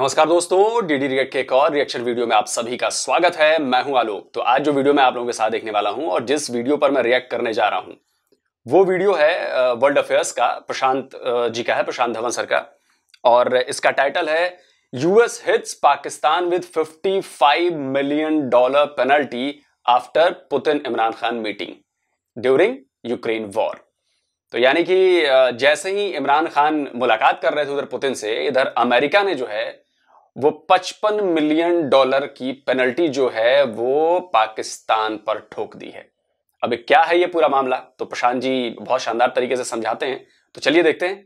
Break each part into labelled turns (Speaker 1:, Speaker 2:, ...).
Speaker 1: नमस्कार दोस्तों DD react के एक और रिएक्शन वीडियो में आप सभी का स्वागत है मैं हूं आलोक तो आज जो वीडियो मैं आप लोगों के साथ देखने वाला हूं और जिस वीडियो पर मैं रिएक्ट करने जा रहा हूं वो वीडियो है वर्ल्ड अफेयर्स का प्रशांत जी का है प्रशांत धवन सर का और इसका टाइटल है US hits Pakistan with fifty million dollar penalty after Putin Imran Khan meeting during Ukraine war तो यानी कि जैसे ही इमरान खान मुलाकात कर रहे थे उधर पुतिन से इधर अमेरिका ने जो है वो 55 मिलियन डॉलर की पेनल्टी जो है वो पाकिस्तान पर ठोक दी है अब क्या है ये पूरा मामला तो प्रशांत जी बहुत शानदार तरीके से समझाते हैं तो चलिए देखते हैं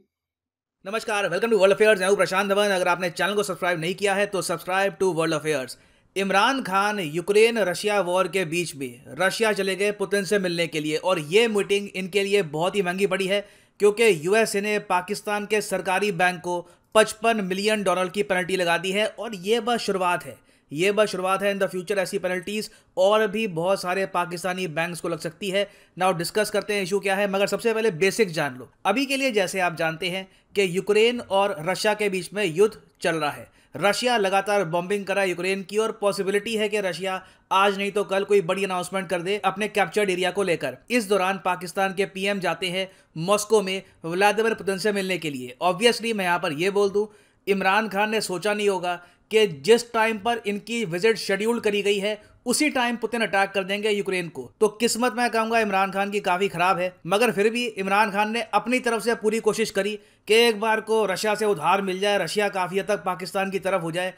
Speaker 2: नमस्कार वेलकम टू वर्ल्ड अफेयर्स मैं प्रशांत धवन अगर आपने चैनल को सब्सक्राइब नहीं किया है तो subscribe to world affairs Imran Khan Ukraine Russia war के बीच में रशिया चले गए पुतिन से मिलने के लिए और ये मीटिंग इनके लिए बहुत ही महंगी पड़ी है क्योंकि यूएसए ने पाकिस्तान के सरकारी बैंक को पचपन मिलियन डॉलर की पेनल्टी लगा दी है और ये बस शुरुआत है ये बस शुरुआत है इन द फ्यूचर ऐसी पेनल्टीज और भी बहुत सारे पाकिस्तानी बैंक्स को लग सकती है नाउ डिस्कस करते हैं इशू क्या है मगर सबसे पहले बेसिक जान लो अभी के लिए जैसे आप जानते हैं कि यूक्रेन और रशिया के बीच में युद्ध चल रहा है रशिया लगातार बॉम्बिंग करा यूक्रेन की और पॉसिबिलिटी है कि रशिया आज नहीं तो कल कोई बड़ी अनाउंसमेंट कर दे अपने कैप्चर्ड एरिया को लेकर इस दौरान पाकिस्तान के पीएम जाते हैं मॉस्को में व्लादिमिर पुतिन से मिलने के लिए ऑब्वियसली मैं यहाँ पर यह बोल दूँ इमरान खान ने सोचा नहीं होगा कि जिस टाइम पर इनकी विजिट शेड्यूल करी गई है उसी टाइम पुतिन अटैक कर देंगे यूक्रेन को तो किस्मत मैं कहूंगा इमरान खान की काफी खराब है मगर फिर भी इमरान खान ने अपनी तरफ से पूरी कोशिश करी कि एक बार को रशिया से उधार मिल जाए रशिया काफी हद तक पाकिस्तान की तरफ हो जाए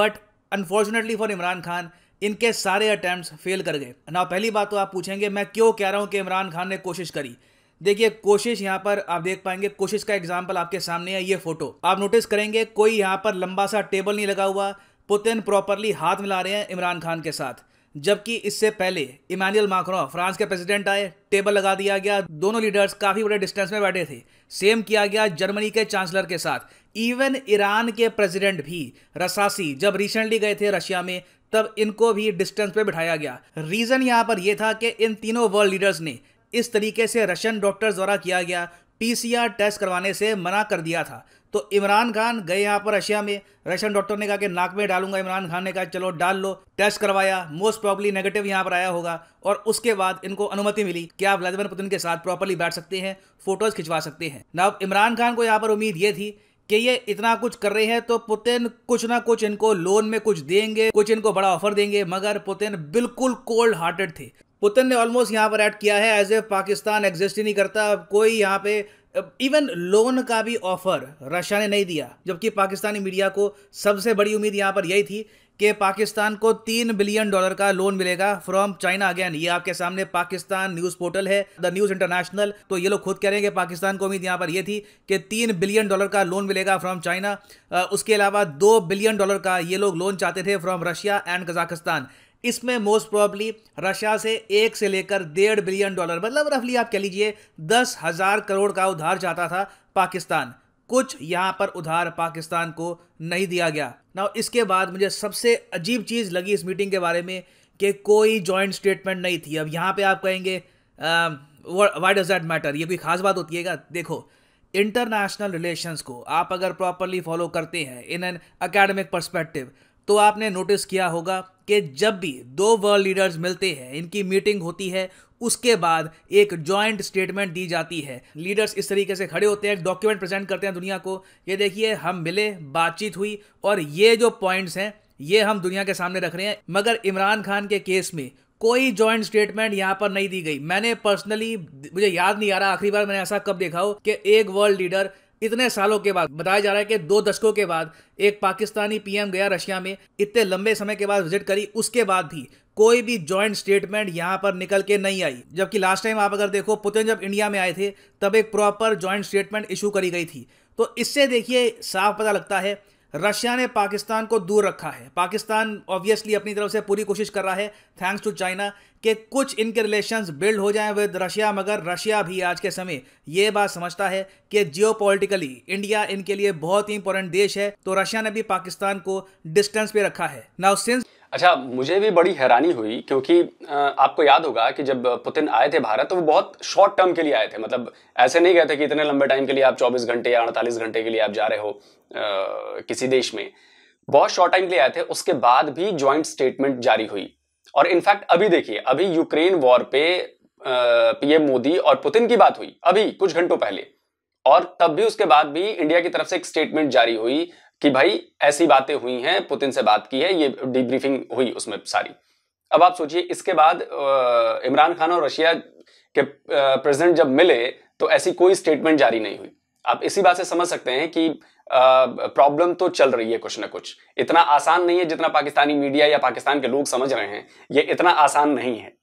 Speaker 2: but unfortunately for Imran Khan इनके सारे अटैम्प्ट फेल कर गए ना पहली बात तो आप पूछेंगे मैं क्यों कह रहा हूँ कि इमरान खान ने कोशिश करी देखिए कोशिश यहाँ पर आप देख पाएंगे कोशिश का एग्जाम्पल आपके सामने है ये फोटो आप नोटिस करेंगे कोई यहाँ पर लंबा सा टेबल नहीं लगा हुआ पुतिन प्रॉपरली हाथ मिला रहे हैं इमरान खान के साथ जबकि इससे पहले इमानुअल माक्रो फ्रांस के प्रेसिडेंट आए टेबल लगा दिया गया दोनों लीडर्स काफ़ी बड़े डिस्टेंस में बैठे थे सेम किया गया जर्मनी के चांसलर के साथ इवन ईरान के प्रेसिडेंट भी रसासी जब रिसेंटली गए थे रशिया में तब इनको भी डिस्टेंस पे बिठाया गया रीज़न यहां पर यह था कि इन तीनों वर्ल्ड लीडर्स ने इस तरीके से रशियन डॉक्टर्स द्वारा किया गया पीसीआर टेस्ट करवाने से मना कर दिया था तो इमरान खान गए यहाँ पर रशिया में रशियन डॉक्टर ने कहा कि नाक में डालूंगा इमरान खान ने कहा चलो डाल लो टेस्ट करवाया मोस्ट प्रॉबली नेगेटिव यहाँ पर आया होगा और उसके बाद इनको अनुमति मिली कि आप व्लादिमिर पुतिन के साथ प्रॉपरली बैठ सकते हैं फोटोज खिंचवा सकते हैं ना इमरान खान को यहाँ पर उम्मीद ये थी कि ये इतना कुछ कर रहे हैं तो पुतिन कुछ ना कुछ इनको लोन में कुछ देंगे कुछ इनको बड़ा ऑफर देंगे मगर पुतिन बिल्कुल कोल्ड हार्टेड थे पुतिन ने ऑलमोस्ट यहाँ पर ऐड किया है एज ए पाकिस्तान एग्जिस्ट ही नहीं करता अब कोई यहाँ पे इवन लोन का भी ऑफर रशिया ने नहीं दिया जबकि पाकिस्तानी मीडिया को सबसे बड़ी उम्मीद यहाँ पर यही थी कि पाकिस्तान को तीन बिलियन डॉलर का लोन मिलेगा फ्रॉम चाइना अगेन ये आपके सामने पाकिस्तान न्यूज पोर्टल है द न्यूज इंटरनेशनल तो ये लोग खुद कह रहे हैं कि पाकिस्तान को उम्मीद यहाँ पर यह थी कि तीन बिलियन डॉलर का लोन मिलेगा फ्रॉम चाइना उसके अलावा दो बिलियन डॉलर का ये लोग लोन चाहते थे फ्रॉम रशिया एंड कजाकिस्तान इसमें मोस्ट प्रॉब्ली रशिया से एक से लेकर डेढ़ बिलियन डॉलर मतलब रफली आप कह लीजिए दस हज़ार करोड़ का उधार चाहता था पाकिस्तान कुछ यहाँ पर उधार पाकिस्तान को नहीं दिया गया ना इसके बाद मुझे सबसे अजीब चीज़ लगी इस मीटिंग के बारे में कि कोई जॉइंट स्टेटमेंट नहीं थी अब यहां पे आप कहेंगे वाई डज दैट मैटर ये कोई ख़ास बात होती है क्या देखो इंटरनेशनल रिलेशंस को आप अगर प्रॉपरली फॉलो करते हैं इन एन अकेडमिक परस्पेक्टिव तो आपने नोटिस किया होगा कि जब भी दो वर्ल्ड लीडर्स मिलते हैं इनकी मीटिंग होती है उसके बाद एक जॉइंट स्टेटमेंट दी जाती है लीडर्स इस तरीके से खड़े होते हैं डॉक्यूमेंट प्रेजेंट करते हैं दुनिया को ये देखिए हम मिले बातचीत हुई और ये जो पॉइंट्स हैं ये हम दुनिया के सामने रख रहे हैं मगर इमरान खान के केस में कोई जॉइंट स्टेटमेंट यहाँ पर नहीं दी गई मैंने पर्सनली मुझे याद नहीं आ रहा आखिरी बार मैंने ऐसा कब देखा हो कि एक वर्ल्ड लीडर इतने सालों के बाद बताया जा रहा है कि दो दशकों के बाद एक पाकिस्तानी पीएम गया रशिया में इतने लंबे समय के बाद विजिट करी उसके बाद भी कोई भी जॉइंट स्टेटमेंट यहाँ पर निकल के नहीं आई जबकि लास्ट टाइम आप अगर देखो पुतिन जब इंडिया में आए थे तब एक प्रॉपर जॉइंट स्टेटमेंट इशू करी गई थी तो इससे देखिए साफ पता लगता है रशिया ने पाकिस्तान को दूर रखा है पाकिस्तान ऑब्वियसली अपनी तरफ से पूरी कोशिश कर रहा है थैंक्स टू चाइना कि कुछ इनके रिलेशन बिल्ड हो जाएं विद रशिया मगर रशिया भी आज के समय ये बात समझता है कि जियो इंडिया इनके लिए बहुत ही इंपॉर्टेंट देश है तो रशिया ने भी पाकिस्तान को डिस्टेंस पे रखा है नाउ सिंस
Speaker 1: अच्छा मुझे भी बड़ी हैरानी हुई क्योंकि आपको याद होगा कि जब पुतिन आए थे भारत तो वो बहुत शॉर्ट टर्म के लिए आए थे मतलब ऐसे नहीं गए थे कि इतने लंबे टाइम के लिए आप 24 घंटे या 48 घंटे के लिए आप जा रहे हो आ, किसी देश में बहुत शॉर्ट टाइम के लिए आए थे उसके बाद भी ज्वाइंट स्टेटमेंट जारी हुई और इनफैक्ट अभी देखिए अभी यूक्रेन वॉर पे पीएम मोदी और पुतिन की बात हुई अभी कुछ घंटों पहले और तब भी उसके बाद भी इंडिया की तरफ से एक स्टेटमेंट जारी हुई कि भाई ऐसी बातें हुई हैं पुतिन से बात की है ये डिब्रीफिंग हुई उसमें सारी अब आप सोचिए इसके बाद इमरान खान और रशिया के प्रेसिडेंट जब मिले तो ऐसी कोई स्टेटमेंट जारी नहीं हुई आप इसी बात से समझ सकते हैं कि प्रॉब्लम तो चल रही है कुछ ना कुछ इतना आसान नहीं है जितना पाकिस्तानी मीडिया या पाकिस्तान के लोग समझ रहे हैं ये इतना आसान नहीं है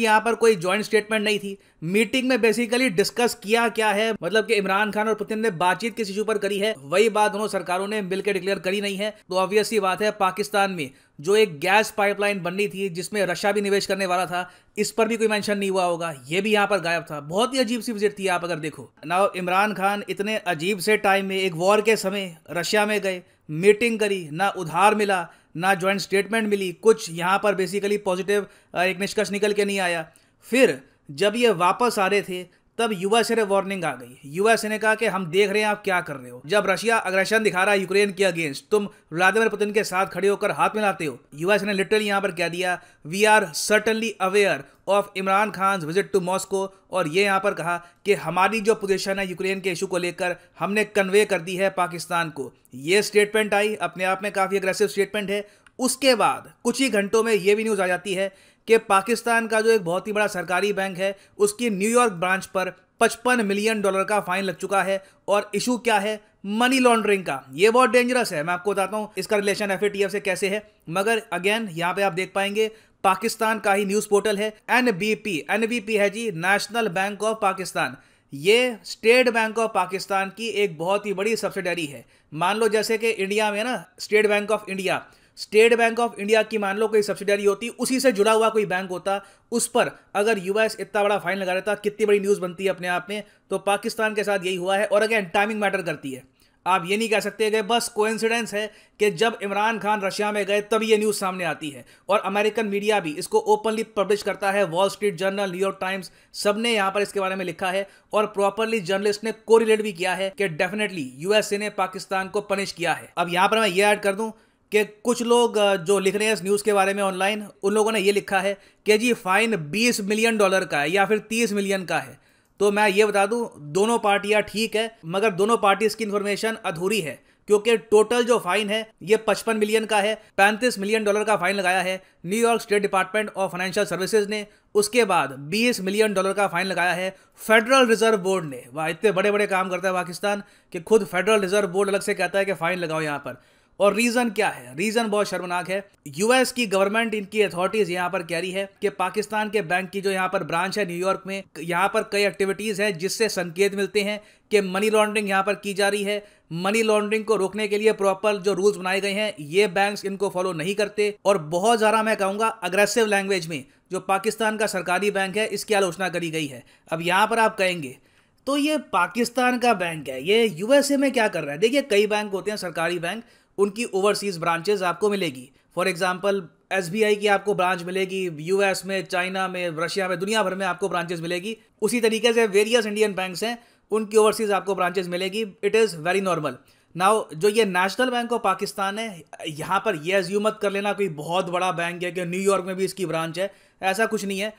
Speaker 2: यहाँ पर कोई ज्वाइंट स्टेटमेंट नहीं थी मीटिंग में बेसिकली डिस्कस किया क्या है मतलब कि इमरान खान और पुतिन ने बातचीत किस इशू पर करी है वही बात दोनों सरकारों ने मिलकर डिक्लेयर करी नहीं है तो ऑब्वियस ही बात है पाकिस्तान में जो एक गैस पाइपलाइन बननी थी जिसमें रशिया भी निवेश करने वाला था इस पर भी कोई मेंशन नहीं हुआ होगा ये भी यहाँ पर गायब था बहुत ही अजीब सी विजिट थी आप अगर देखो ना इमरान खान इतने अजीब से टाइम में एक वॉर के समय रशिया में गए मीटिंग करी ना उधार मिला ना ज्वाइंट स्टेटमेंट मिली कुछ यहाँ पर बेसिकली पॉजिटिव एक निष्कर्ष निकल के नहीं आया फिर जब ये वापस आ रहे थे तब यूएसए ने वार्निंग आ गई यूएसए ने कहा कि हम देख रहे हैं आप क्या कर रहे हो जब रशिया अग्रेशन दिखा रहा है यूक्रेन के अगेंस्ट तुम व्लादिमिर पुतिन के साथ खड़े होकर हाथ मिलाते हो यूएसए ने लिटरली यहां पर कह दिया we are certainly aware of Imran Khan visit to Moscow और ये यहाँ पर कहा कि हमारी जो पोजीशन है यूक्रेन के इशू को लेकर हमने कन्वे कर दी है पाकिस्तान को ये स्टेटमेंट आई अपने आप में काफ़ी अग्रेसिव स्टेटमेंट है उसके बाद कुछ ही घंटों में ये भी न्यूज़ आ जाती है कि पाकिस्तान का जो एक बहुत ही बड़ा सरकारी बैंक है उसकी न्यूयॉर्क ब्रांच पर पचपन मिलियन डॉलर का फाइन लग चुका है और इशू क्या है मनी लॉन्ड्रिंग का ये बहुत डेंजरस है मैं आपको बताता हूँ इसका रिलेशन एफ से कैसे है मगर अगेन यहाँ पे आप देख पाएंगे पाकिस्तान का ही न्यूज पोर्टल है एनबीपी एनबीपी है जी नेशनल बैंक ऑफ पाकिस्तान ये स्टेट बैंक ऑफ पाकिस्तान की एक बहुत ही बड़ी सब्सिडरी है मान लो जैसे कि इंडिया में ना state bank of India state bank of India की मान लो कोई सब्सिडरी होती उसी से जुड़ा हुआ कोई बैंक होता उस पर अगर यूएस इतना बड़ा फाइन लगा रहता कितनी बड़ी न्यूज़ बनती है अपने आप में तो पाकिस्तान के साथ यही हुआ है और अगेन टाइमिंग मैटर करती है आप ये नहीं कह सकते कि बस कोइंसिडेंस है कि जब इमरान खान रशिया में गए तभी ये न्यूज़ सामने आती है और अमेरिकन मीडिया भी इसको ओपनली पब्लिश करता है Wall Street Journal New York Times सब ने यहाँ पर इसके बारे में लिखा है और प्रॉपरली जर्नलिस्ट ने कोरिलेट भी किया है कि डेफिनेटली यूएसए ने पाकिस्तान को पनिश किया है अब यहाँ पर मैं ये ऐड कर दूँ कि कुछ लोग जो लिख रहे हैं इस न्यूज़ के बारे में ऑनलाइन उन लोगों ने ये लिखा है कि जी फ़ाइन 20 मिलियन डॉलर का है या फिर 30 मिलियन का है तो मैं ये बता दूं दोनों पार्टियां ठीक है मगर दोनों पार्टी की इन्फॉर्मेशन अधूरी है क्योंकि टोटल जो फाइन है ये 55 मिलियन का है 35 मिलियन डॉलर का फाइन लगाया है New York State Department of Financial Services ने उसके बाद 20 मिलियन डॉलर का फाइन लगाया है फेडरल रिजर्व बोर्ड ने वह इतने बड़े बड़े काम करता है पाकिस्तान कि खुद फेडरल रिजर्व बोर्ड अलग से कहता है कि फाइन लगाओ यहाँ पर और रीजन क्या है रीजन बहुत शर्मनाक है यूएस की गवर्नमेंट इनकी अथॉरिटीज यहाँ पर कह रही है कि पाकिस्तान के बैंक की जो यहाँ पर ब्रांच है न्यूयॉर्क में यहाँ पर कई एक्टिविटीज हैं जिससे संकेत मिलते हैं कि मनी लॉन्ड्रिंग यहाँ पर की जा रही है मनी लॉन्ड्रिंग को रोकने के लिए प्रॉपर जो रूल्स बनाए गए हैं ये बैंक्स इनको फॉलो नहीं करते और बहुत ज़्यादा मैं कहूँगा अग्रेसिव लैंग्वेज में जो पाकिस्तान का सरकारी बैंक है इसकी आलोचना करी गई है अब यहाँ पर आप कहेंगे तो ये पाकिस्तान का बैंक है ये यूएसए में क्या कर रहा है देखिए कई बैंक होते हैं सरकारी बैंक उनकी ओवरसीज़ ब्रांचेज आपको मिलेगी फॉर एग्जाम्पल एस की आपको ब्रांच मिलेगी यूएस में चाइना में रशिया में दुनिया भर में आपको ब्रांचेज मिलेगी उसी तरीके से वेरियस इंडियन बैंक्स हैं उनकी ओवरसीज़ आपको ब्रांचेज मिलेगी it is very normal now जो ये नेशनल बैंक ऑफ पाकिस्तान है यहाँ पर ये एज्यूम मत कर लेना कोई बहुत बड़ा बैंक है कि न्यूयॉर्क में भी इसकी ब्रांच है ऐसा कुछ नहीं है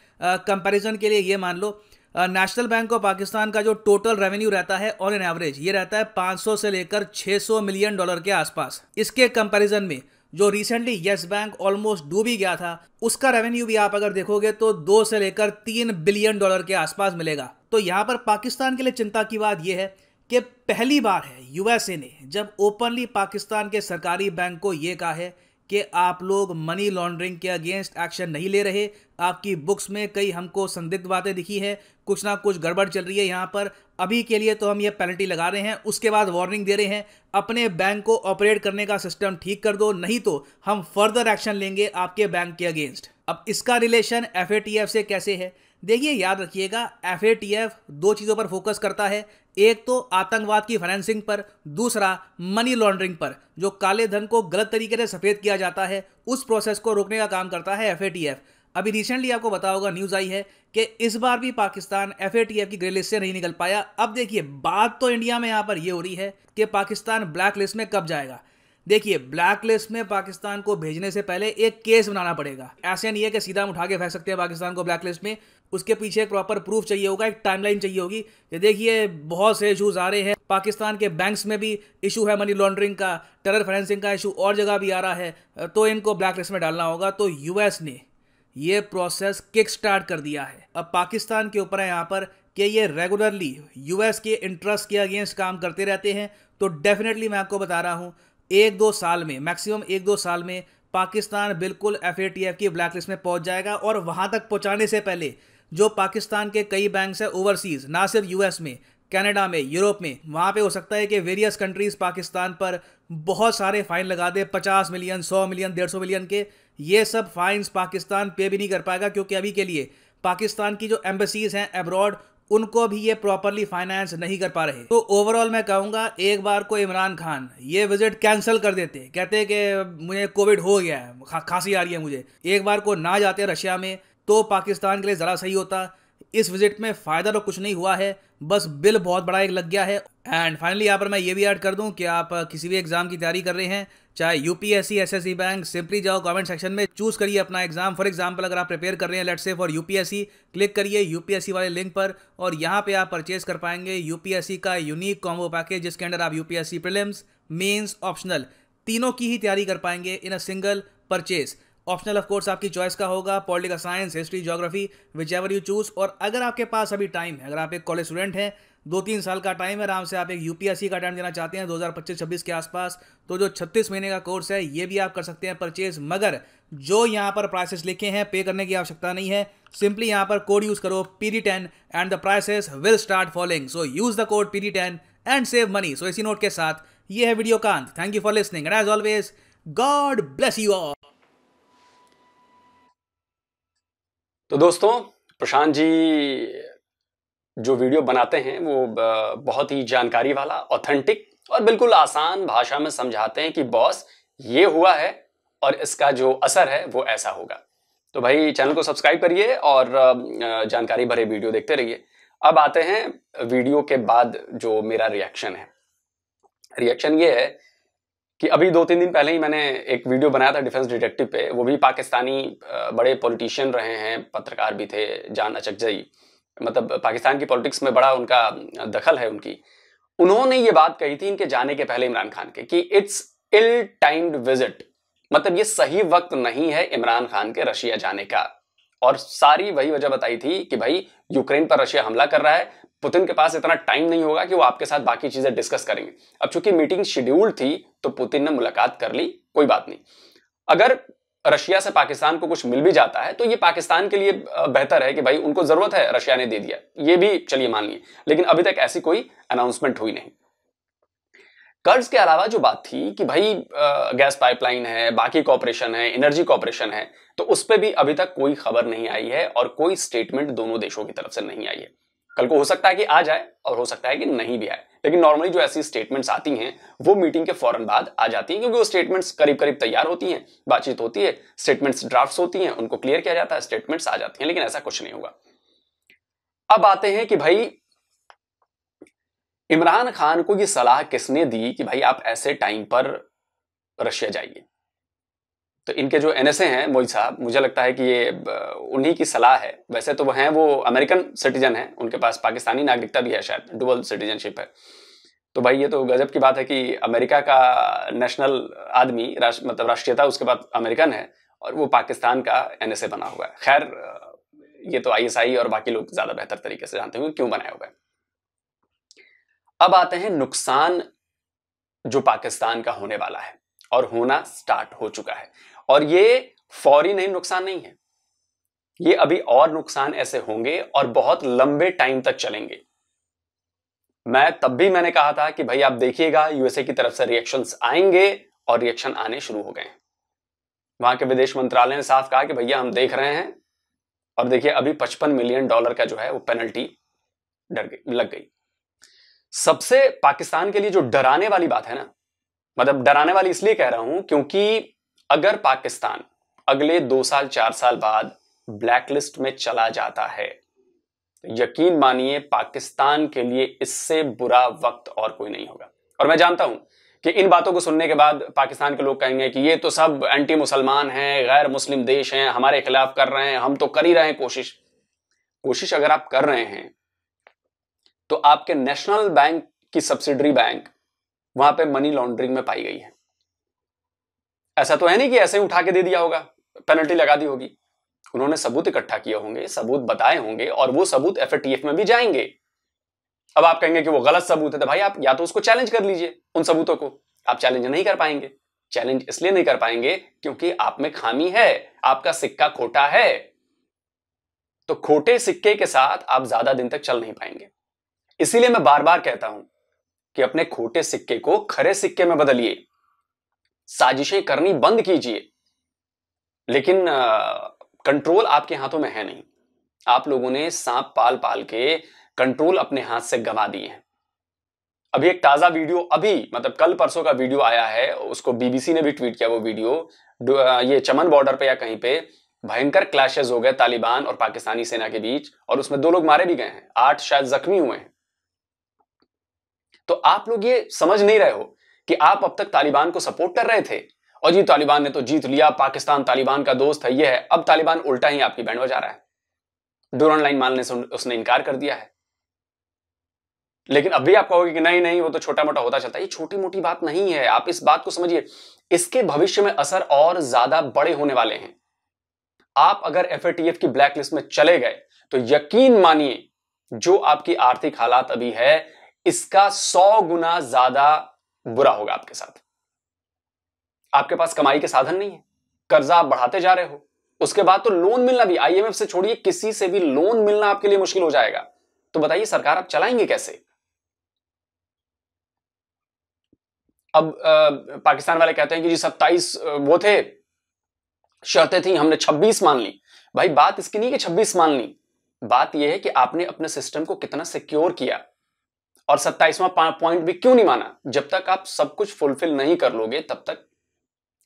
Speaker 2: कंपैरिजन के लिए ये मान लो नेशनल बैंक ऑफ पाकिस्तान का जो टोटल रेवेन्यू रहता है ऑन एन एवरेज ये रहता है 500 से लेकर 600 मिलियन डॉलर के आसपास इसके कंपैरिजन में जो रिसेंटली येस बैंक ऑलमोस्ट डूब ही गया था उसका रेवेन्यू भी आप अगर देखोगे तो दो से लेकर तीन बिलियन डॉलर के आसपास मिलेगा तो यहाँ पर पाकिस्तान के लिए चिंता की बात यह है कि पहली बार है यूएसए ने जब ओपनली पाकिस्तान के सरकारी बैंक को ये कहा है कि आप लोग मनी लॉन्ड्रिंग के अगेंस्ट एक्शन नहीं ले रहे आपकी बुक्स में कई हमको संदिग्ध बातें दिखी है कुछ ना कुछ गड़बड़ चल रही है यहाँ पर अभी के लिए तो हम ये पेनल्टी लगा रहे हैं उसके बाद वार्निंग दे रहे हैं अपने बैंक को ऑपरेट करने का सिस्टम ठीक कर दो नहीं तो हम फर्दर एक्शन लेंगे आपके बैंक के अगेंस्ट अब इसका रिलेशन एफ से कैसे है देखिए याद रखिएगा एफ दो चीज़ों पर फोकस करता है एक तो आतंकवाद की फाइनेंसिंग पर दूसरा मनी लॉन्ड्रिंग पर जो काले धन को गलत तरीके से सफ़ेद किया जाता है उस प्रोसेस को रोकने का काम करता है एफएटीएफ अभी रिसेंटली आपको पता होगा न्यूज़ आई है कि इस बार भी पाकिस्तान एफएटीएफ की ग्रे लिस्ट से नहीं निकल पाया अब देखिए बात तो इंडिया में यहाँ पर यह हो रही है कि पाकिस्तान ब्लैक लिस्ट में कब जाएगा देखिए ब्लैक लिस्ट में पाकिस्तान को भेजने से पहले एक केस बनाना पड़ेगा ऐसे नहीं है कि सीधा हम उठा के फेंक सकते हैं पाकिस्तान को ब्लैक लिस्ट में उसके पीछे एक प्रॉपर प्रूफ चाहिए होगा एक टाइमलाइन चाहिए होगी ये देखिए बहुत से इशूज़ आ रहे हैं पाकिस्तान के बैंक्स में भी इशू है मनी लॉन्ड्रिंग का टेरर फाइनेंसिंग का इशू और जगह भी आ रहा है तो इनको ब्लैक लिस्ट में डालना होगा तो यूएस ने ये प्रोसेस किक स्टार्ट कर दिया है अब पाकिस्तान के ऊपर है यहाँ पर कि ये रेगुलरली यूएस के इंटरेस्ट के अगेंस्ट काम करते रहते हैं तो डेफिनेटली मैं आपको बता रहा हूँ एक दो साल में मैक्सिमम एक दो साल में पाकिस्तान बिल्कुल एफ की ब्लैक लिस्ट में पहुँच जाएगा और वहाँ तक पहुँचाने से पहले जो पाकिस्तान के कई बैंक है ओवरसीज ना सिर्फ यूएस में कनाडा में यूरोप में वहाँ पे हो सकता है कि वेरियस कंट्रीज़ पाकिस्तान पर बहुत सारे फ़ाइन लगा दे पचास मिलियन सौ मिलियन डेढ़ सौ मिलियन के ये सब फाइन्स पाकिस्तान पे भी नहीं कर पाएगा क्योंकि अभी के लिए पाकिस्तान की जो एम्बेसीज़ हैं एब्रॉड उनको भी ये प्रॉपरली फाइनेंस नहीं कर पा रहे तो ओवरऑल मैं कहूँगा एक बार को इमरान खान ये विजिट कैंसिल कर देते कहते कि मुझे कोविड हो गया है खा, खांसी आ रही है मुझे एक बार को ना जाते रशिया में तो पाकिस्तान के लिए ज़रा सही होता इस विजिट में फ़ायदा तो कुछ नहीं हुआ है बस बिल बहुत बड़ा एक लग गया है एंड फाइनली यहाँ पर मैं ये भी ऐड कर दूँ कि आप किसी भी एग्ज़ाम की तैयारी कर रहे हैं चाहे U P S C bank simply जाओ कमेंट सेक्शन में चूज़ करिए अपना एग्जाम फॉर एग्जाम्पल अगर आप प्रिपेयर कर रहे हैं लेट से फॉर सी क्लिक करिए सी वाले लिंक पर और यहाँ पर आप परचेज कर पाएंगे यूपीएससी का यूनिक कॉम्बो पैकेज जिसके अंडर आप यूपीएससी प्रीलिम्स मेंस ऑप्शनल तीनों की ही तैयारी कर पाएंगे in a single purchase optional of course आपकी चॉइस का होगा political science history geography whichever you choose और अगर आपके पास अभी टाइम है अगर आप एक कॉलेज स्टूडेंट हैं दो तीन साल का टाइम है आराम से आप एक यूपीएससी का टाइम देना चाहते हैं पच्चीस छब्बीस के आसपास तो जो छत्तीस महीने का कोर्स है ये भी आप कर सकते हैं परचेज मगर जो यहाँ पर प्राइसेस लिखे हैं पे करने की आवश्यकता नहीं है सिंपली यहाँ पर कोड यूज़ करो P D ten and the prices will start following so use the code P D ten and save money so इसी नोट के साथ ये है वीडियो का अंत thank you for listening and as always God bless you all
Speaker 1: तो दोस्तों प्रशांत जी जो वीडियो बनाते हैं वो बहुत ही जानकारी वाला ऑथेंटिक और बिल्कुल आसान भाषा में समझाते हैं कि बॉस ये हुआ है और इसका जो असर है वो ऐसा होगा तो भाई चैनल को सब्सक्राइब करिए और जानकारी भरे वीडियो देखते रहिए अब आते हैं वीडियो के बाद जो मेरा रिएक्शन है रिएक्शन ये है कि अभी दो तीन दिन पहले ही मैंने एक वीडियो बनाया था डिफेंस डिटेक्टिव पे वो भी पाकिस्तानी बड़े पॉलिटिशियन रहे हैं पत्रकार भी थे जान अचकजई मतलब पाकिस्तान की पॉलिटिक्स में बड़ा उनका दखल है उनकी उन्होंने ये बात कही थी इनके जाने के पहले इमरान खान के कि इट्स इल टाइम्ड विजिट मतलब ये सही वक्त नहीं है इमरान खान के रशिया जाने का और सारी वही वजह बताई थी कि भाई यूक्रेन पर रशिया हमला कर रहा है पुतिन के पास इतना टाइम नहीं होगा कि वो आपके साथ बाकी चीजें डिस्कस करेंगे अब चूंकि मीटिंग शेड्यूल्ड थी तो पुतिन ने मुलाकात कर ली कोई बात नहीं अगर रशिया से पाकिस्तान को कुछ मिल भी जाता है तो ये पाकिस्तान के लिए बेहतर है कि भाई उनको जरूरत है रशिया ने दे दिया ये भी चलिए मान लिए लेकिन अभी तक ऐसी कोई अनाउंसमेंट हुई नहीं कर्ज के अलावा जो बात थी कि भाई गैस पाइपलाइन है बाकी कॉपरेशन है एनर्जी कॉपरेशन है तो उस पर भी अभी तक कोई खबर नहीं आई है और कोई स्टेटमेंट दोनों देशों की तरफ से नहीं आई है कल को हो सकता है कि आ जाए और हो सकता है कि नहीं भी आए लेकिन नॉर्मली जो ऐसी स्टेटमेंट्स आती हैं वो मीटिंग के फौरन बाद आ जाती हैं क्योंकि वो स्टेटमेंट्स करीब करीब तैयार होती हैं बातचीत होती है स्टेटमेंट्स ड्राफ्ट्स होती हैं उनको क्लियर किया जाता है स्टेटमेंट्स आ जाती हैं लेकिन ऐसा कुछ नहीं होगा अब आते हैं कि भाई इमरान खान को ये सलाह किसने दी कि भाई आप ऐसे टाइम पर रशिया जाइए तो इनके जो एन हैं मोई साहब मुझे लगता है कि ये उन्हीं की सलाह है वैसे तो वह हैं वो अमेरिकन सिटीजन हैं उनके पास पाकिस्तानी नागरिकता भी है शायद डुबल सिटीजनशिप है तो भाई ये तो गजब की बात है कि अमेरिका का नेशनल आदमी राश, मतलब राष्ट्रीयता उसके बाद अमेरिकन है और वो पाकिस्तान का एन बना हुआ है खैर ये तो आई और बाकी लोग ज़्यादा बेहतर तरीके से जानते होंगे क्यों बनाया हुआ है अब आते हैं नुकसान जो पाकिस्तान का होने वाला है और होना स्टार्ट हो चुका है और ये फौरी नहीं नुकसान नहीं है ये अभी और नुकसान ऐसे होंगे और बहुत लंबे टाइम तक चलेंगे मैं तब भी मैंने कहा था कि भाई आप देखिएगा यूएसए की तरफ से रिएक्शंस आएंगे और रिएक्शन आने शुरू हो गए वहां के विदेश मंत्रालय ने साफ कहा कि भैया हम देख रहे हैं और देखिए अभी 55 मिलियन डॉलर का जो है वो पेनल्टी डर गई लग गई सबसे पाकिस्तान के लिए जो डराने वाली बात है ना मतलब डराने वाली इसलिए कह रहा हूं क्योंकि अगर पाकिस्तान अगले दो साल चार साल बाद ब्लैकलिस्ट में चला जाता है तो यकीन मानिए पाकिस्तान के लिए इससे बुरा वक्त और कोई नहीं होगा और मैं जानता हूं कि इन बातों को सुनने के बाद पाकिस्तान के लोग कहेंगे कि ये तो सब एंटी मुसलमान हैं गैर मुस्लिम देश हैं हमारे खिलाफ कर रहे हैं हम तो कर ही रहे हैं कोशिश कोशिश अगर आप कर रहे हैं तो आपके नेशनल बैंक की सब्सिडरी बैंक वहां पे मनी लॉन्ड्रिंग में पाई गई है ऐसा तो है नहीं कि ऐसे ही उठा के दे दिया होगा पेनल्टी लगा दी होगी उन्होंने सबूत इकट्ठा किए होंगे सबूत बताए होंगे और वो सबूत एफ में भी जाएंगे अब आप कहेंगे कि वो गलत सबूत है तो भाई आप या तो उसको चैलेंज कर लीजिए उन सबूतों को आप चैलेंज नहीं कर पाएंगे चैलेंज इसलिए नहीं कर पाएंगे क्योंकि आप में खामी है आपका सिक्का खोटा है तो खोटे सिक्के के साथ आप ज्यादा दिन तक चल नहीं पाएंगे इसीलिए मैं बार बार कहता हूं कि अपने खोटे सिक्के को खरे सिक्के में बदलिए साजिशें करनी बंद कीजिए लेकिन कंट्रोल आपके हाथों में है नहीं आप लोगों ने सांप पाल पाल के कंट्रोल अपने हाथ से गवा दिए हैं अभी एक ताजा वीडियो अभी मतलब कल परसों का वीडियो आया है उसको बीबीसी ने भी ट्वीट किया वो वीडियो ये चमन बॉर्डर पे या कहीं पे भयंकर क्लैशेस हो गए तालिबान और पाकिस्तानी सेना के बीच और उसमें दो लोग मारे भी गए हैं आठ शायद जख्मी हुए हैं तो आप लोग ये समझ नहीं रहे हो कि आप अब तक तालिबान को सपोर्ट कर रहे थे और जी तालिबान ने तो जीत लिया पाकिस्तान तालिबान का दोस्त है यह है अब तालिबान उल्टा ही आपकी बैंड बजा रहा है डोर लाइन मानने से उसने इनकार कर दिया है लेकिन अब भी आप कहोगे कि नहीं नहीं वो तो छोटा मोटा होता चलता है ये छोटी मोटी बात नहीं है आप इस बात को समझिए इसके भविष्य में असर और ज्यादा बड़े होने वाले हैं आप अगर एफ की ब्लैकलिस्ट में चले गए तो यकीन मानिए जो आपकी आर्थिक हालात अभी है इसका सौ गुना ज्यादा बुरा होगा आपके साथ आपके पास कमाई के साधन नहीं है कर्जा आप बढ़ाते जा रहे हो उसके बाद तो लोन मिलना भी आईएमएफ से छोड़िए किसी से भी लोन मिलना आपके लिए मुश्किल हो जाएगा तो बताइए सरकार आप चलाएंगे कैसे अब आ, पाकिस्तान वाले कहते हैं कि जी सत्ताईस वो थे शर्तें थी हमने छब्बीस मान ली भाई बात इसकी नहीं कि छब्बीस मान ली बात यह है कि आपने अपने सिस्टम को कितना सिक्योर किया और सत्ताईसवां पॉइंट भी क्यों नहीं माना जब तक आप सब कुछ फुलफिल नहीं कर लोगे तब तक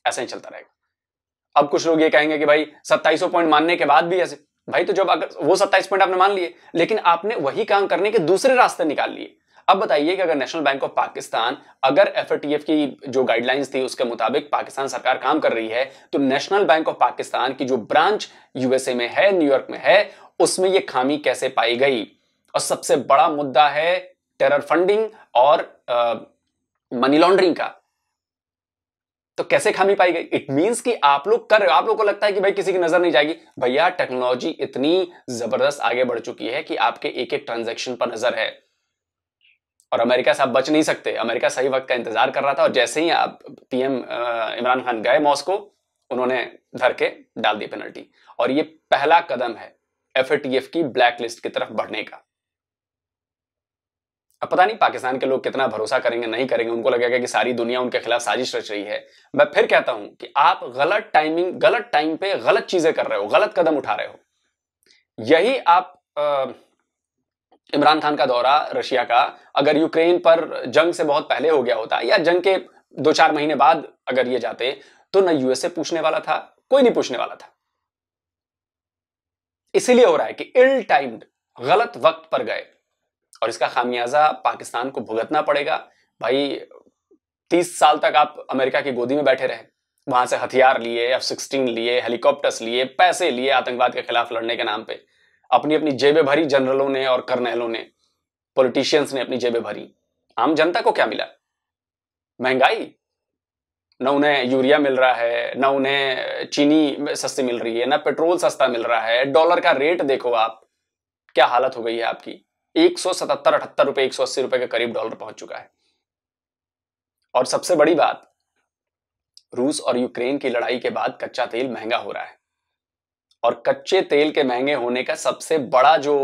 Speaker 1: ऐसा ही चलता रहेगा अब कुछ लोग ये कहेंगे कि भाई सत्ताईसों पॉइंट मानने के बाद भी ऐसे भाई तो जब अगर वो सत्ताईस पॉइंट आपने मान लिए लेकिन आपने वही काम करने के दूसरे रास्ते निकाल लिए अब बताइए कि अगर नेशनल बैंक ऑफ पाकिस्तान अगर एफ की जो गाइडलाइंस थी उसके मुताबिक पाकिस्तान सरकार काम कर रही है तो नेशनल बैंक ऑफ पाकिस्तान की जो ब्रांच यूएसए में है न्यूयॉर्क में है उसमें यह खामी कैसे पाई गई और सबसे बड़ा मुद्दा है टेरर फंडिंग और मनी लॉन्ड्रिंग का तो कैसे खामी पाई गई इट मींस कि आप लोग कर आप लोग को लगता है कि भाई किसी की नजर नहीं जाएगी भैया टेक्नोलॉजी इतनी जबरदस्त आगे बढ़ चुकी है कि आपके एक एक ट्रांजेक्शन पर नजर है और अमेरिका से आप बच नहीं सकते अमेरिका सही वक्त का इंतजार कर रहा था और जैसे ही आप पीएम इमरान खान गए मॉस्को उन्होंने धर के डाल दी पेनल्टी और ये पहला कदम है एफ की ब्लैक लिस्ट की तरफ बढ़ने का अब पता नहीं पाकिस्तान के लोग कितना भरोसा करेंगे नहीं करेंगे उनको लगेगा कि सारी दुनिया उनके खिलाफ साजिश रच रही है मैं फिर कहता हूं कि आप गलत टाइमिंग गलत टाइम पे गलत चीजें कर रहे हो गलत कदम उठा रहे हो यही आप इमरान खान का दौरा रशिया का अगर यूक्रेन पर जंग से बहुत पहले हो गया होता या जंग के दो चार महीने बाद अगर ये जाते तो ना यूएसए पूछने वाला था कोई नहीं पूछने वाला था इसीलिए हो रहा है कि इल टाइम्ड गलत वक्त पर गए और इसका खामियाजा पाकिस्तान को भुगतना पड़ेगा भाई तीस साल तक आप अमेरिका की गोदी में बैठे रहे वहां से हथियार लिए एफ सिक्सटीन लिए हेलीकॉप्टर्स लिए पैसे लिए आतंकवाद के खिलाफ लड़ने के नाम पे अपनी अपनी जेबें भरी जनरलों ने और कर्नैलों ने पॉलिटिशियंस ने अपनी जेबें भरी आम जनता को क्या मिला महंगाई न उन्हें यूरिया मिल रहा है न उन्हें चीनी सस्ती मिल रही है न पेट्रोल सस्ता मिल रहा है डॉलर का रेट देखो आप क्या हालत हो गई है आपकी एक सौ सतहत्तर अठहत्तर रुपए एक सौ अस्सी रुपए के करीब डॉलर पहुंच चुका है और सबसे बड़ी बात रूस और यूक्रेन की लड़ाई के बाद कच्चा तेल महंगा हो रहा है और कच्चे तेल के महंगे होने का सबसे बड़ा जो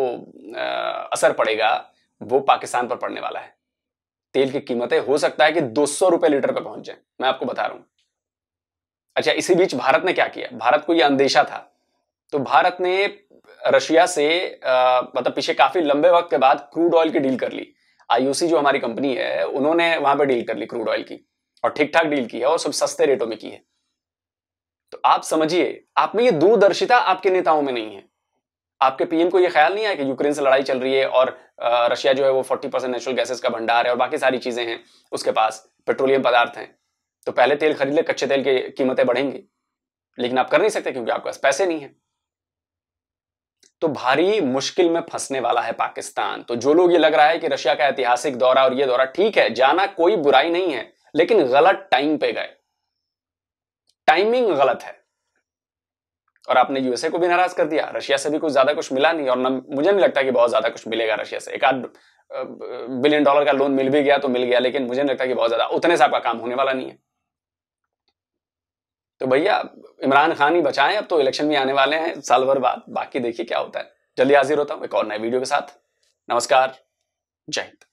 Speaker 1: आ, असर पड़ेगा वो पाकिस्तान पर पड़ने वाला है तेल की कीमतें हो सकता है कि दो सौ रुपए लीटर पर पहुंच जाए मैं आपको बता रहा हूं अच्छा इसी बीच भारत ने क्या किया भारत को यह अंदेशा था तो भारत ने रशिया से मतलब पीछे काफी लंबे वक्त के बाद क्रूड ऑयल की डील कर ली आईयूसी जो हमारी कंपनी है उन्होंने वहां पर डील कर ली क्रूड ऑयल की और ठीक ठाक डील की है और सब सस्ते रेटों में की है तो आप समझिए आप में ये दूरदर्शिता आपके नेताओं में नहीं है आपके पीएम को यह ख्याल नहीं आया कि यूक्रेन से लड़ाई चल रही है और रशिया जो है वो 40 परसेंट नेचुरल गैसेस का भंडार है और बाकी सारी चीजें हैं उसके पास पेट्रोलियम पदार्थ हैं तो पहले तेल खरीद ले कच्चे तेल की कीमतें बढ़ेंगी लेकिन आप कर नहीं सकते क्योंकि आपके पास पैसे नहीं है तो भारी मुश्किल में फंसने वाला है पाकिस्तान तो जो लोग ये लग रहा है कि रशिया का ऐतिहासिक दौरा और ये दौरा ठीक है जाना कोई बुराई नहीं है लेकिन गलत टाइम पे गए टाइमिंग गलत है और आपने यूएसए को भी नाराज कर दिया रशिया से भी कुछ ज्यादा कुछ मिला नहीं और न, मुझे नहीं लगता कि बहुत ज्यादा कुछ मिलेगा रशिया से एक आध बिलियन डॉलर का लोन मिल भी गया तो मिल गया लेकिन मुझे नहीं लगता कि बहुत ज्यादा उतने से आपका काम होने वाला नहीं है तो भैया इमरान खान ही बचाएं अब तो इलेक्शन भी आने वाले हैं साल भर बाद बाकी देखिए क्या होता है जल्दी हाजिर होता हूँ एक और नए वीडियो के साथ नमस्कार जय हिंद